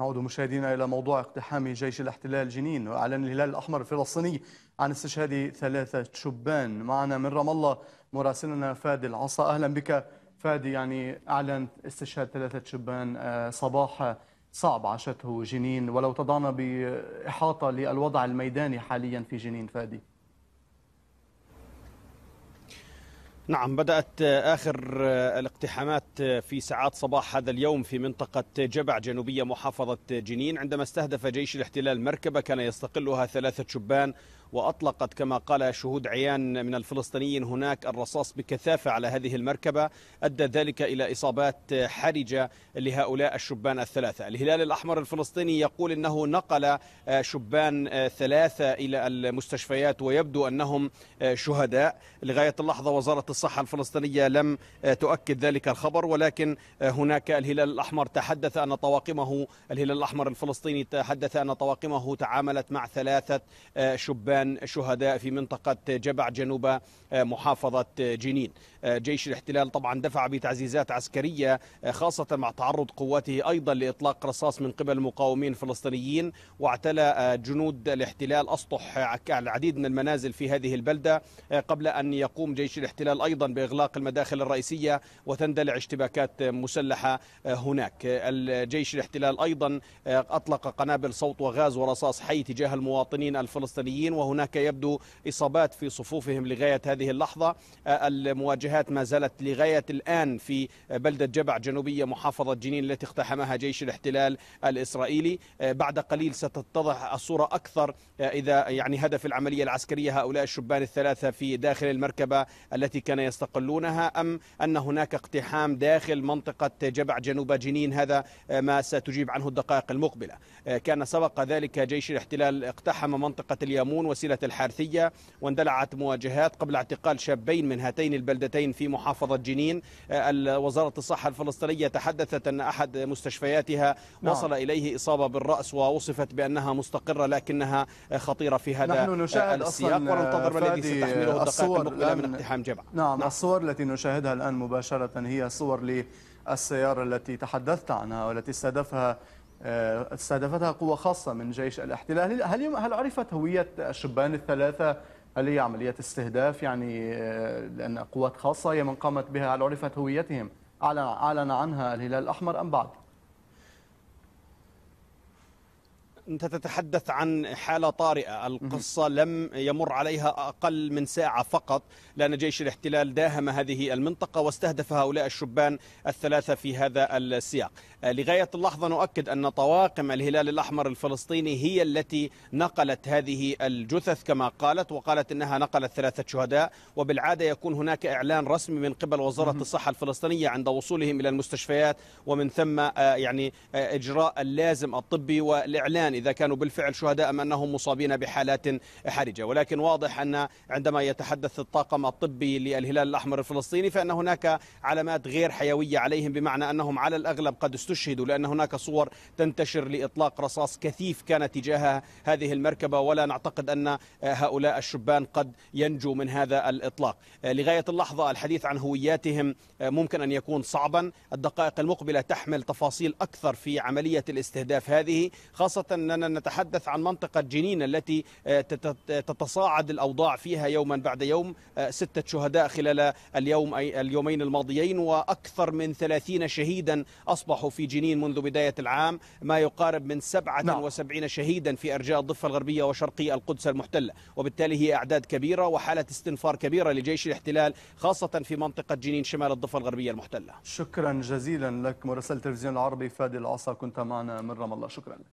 نعود مشاهدينا إلى موضوع اقتحام جيش الاحتلال جنين وأعلن الهلال الأحمر الفلسطيني عن استشهاد ثلاثة شبان معنا من رام الله مراسلنا فادي العصا أهلا بك فادي يعني أعلن استشهاد ثلاثة شبان آه، صباح صعب عاشته جنين ولو تضعنا بإحاطة للوضع الميداني حاليا في جنين فادي نعم بدأت آخر آه، الاقتحامات آه، في ساعات صباح هذا اليوم في منطقة جبع جنوبية محافظة جنين عندما استهدف جيش الاحتلال مركبة كان يستقلها ثلاثة شبان وأطلقت كما قال شهود عيان من الفلسطينيين هناك الرصاص بكثافة على هذه المركبة أدى ذلك إلى إصابات حرجة لهؤلاء الشبان الثلاثة الهلال الأحمر الفلسطيني يقول أنه نقل شبان ثلاثة إلى المستشفيات ويبدو أنهم شهداء لغاية اللحظة وزارة الصحة الفلسطينية لم تؤكد ذلك الخبر ولكن هناك الهلال الأحمر تحدث أن طواقمه الهلال الأحمر الفلسطيني تحدث أن طواقمه تعاملت مع ثلاثة شبان إعلان شهداء في منطقة جبع جنوب آه، محافظة جنين آه، جيش الاحتلال طبعا دفع بتعزيزات عسكرية آه، خاصة مع تعرض قواته أيضا لإطلاق رصاص من قبل المقاومين الفلسطينيين واعتلى جنود الاحتلال أسطح العديد من المنازل في هذه البلدة قبل أن يقوم جيش الاحتلال أيضا بإغلاق المداخل الرئيسية وتندلع اشتباكات مسلحة هناك الجيش الاحتلال أيضا أطلق قنابل صوت وغاز ورصاص حي تجاه المواطنين الفلسطينيين وهو هناك يبدو إصابات في صفوفهم لغاية هذه اللحظة آه، المواجهات ما زالت لغاية الآن في بلدة جبع جنوبية محافظة جنين التي اقتحمها جيش الاحتلال الإسرائيلي آه، بعد قليل ستتضح الصورة أكثر آه، إذا يعني هدف العملية العسكرية هؤلاء الشبان الثلاثة في داخل المركبة التي كان يستقلونها أم أن هناك اقتحام داخل منطقة جبع جنوب جنين هذا ما ستجيب عنه الدقائق المقبلة كان سبق ذلك جيش الاحتلال اقتحم منطقة اليمون الوسيلة الحارثية واندلعت مواجهات قبل اعتقال شابين من هاتين البلدتين في محافظة جنين آه، وزارة الصحة الفلسطينية تحدثت أن أحد مستشفياتها نعم. وصل إليه إصابة بالرأس ووصفت بأنها مستقرة لكنها آه، خطيرة في هذا نحن آه، نشاهد السياق وننتظر ما الذي ستحمله الدقائق المقبلة من اقتحام جبع نعم, نعم الصور التي نشاهدها الآن مباشرة هي صور للسيارة التي تحدثت عنها والتي استهدفها آه، استهدفتها قوة خاصة من جيش الاحتلال هل هل عرفت هوية الشبان الثلاثة هل هي عملية استهداف يعني آه، لأن قوات خاصة هي من قامت بها هل عرفت هويتهم أعلن عنها الهلال الأحمر أم بعد؟ أنت تتحدث عن حالة طارئة القصة لم يمر عليها أقل من ساعة فقط لأن جيش الاحتلال داهم هذه المنطقة واستهدف هؤلاء الشبان الثلاثة في هذا السياق آه، لغاية اللحظة نؤكد أن طواقم الهلال الأحمر الفلسطيني هي التي نقلت هذه الجثث كما قالت وقالت أنها نقلت ثلاثة شهداء وبالعادة يكون هناك إعلان رسمي من قبل وزارة الصحة الفلسطينية عند وصولهم إلى المستشفيات ومن ثم آه، يعني آه، إجراء اللازم الطبي والإعلان إذا كانوا بالفعل شهداء أم أنهم مصابين بحالات حرجة ولكن واضح أن عندما يتحدث الطاقم الطبي للهلال الأحمر الفلسطيني فأن هناك علامات غير حيوية عليهم بمعنى أنهم على الأغلب قد استشهدوا لأن هناك صور تنتشر لإطلاق رصاص كثيف كان تجاه هذه المركبة ولا نعتقد أن هؤلاء الشبان قد ينجو من هذا الإطلاق لغاية اللحظة الحديث عن هوياتهم ممكن أن يكون صعبا الدقائق المقبلة تحمل تفاصيل أكثر في عملية الاستهداف هذه خاصة أننا نتحدث عن منطقة جنين التي آه، تتصاعد الأوضاع فيها يوما بعد يوم آه، ستة شهداء خلال اليوم اليومين الماضيين وأكثر من ثلاثين شهيدا أصبحوا في جنين منذ بداية العام ما يقارب من سبعة نعم. وسبعين شهيدا في أرجاء الضفة الغربية وشرقي القدس المحتلة وبالتالي هي أعداد كبيرة وحالة استنفار كبيرة لجيش الاحتلال خاصة في منطقة جنين شمال الضفة الغربية المحتلة شكرا جزيلا لك مراسل تلفزيون العربي فادي العصا كنت معنا من رام الله شكرا لك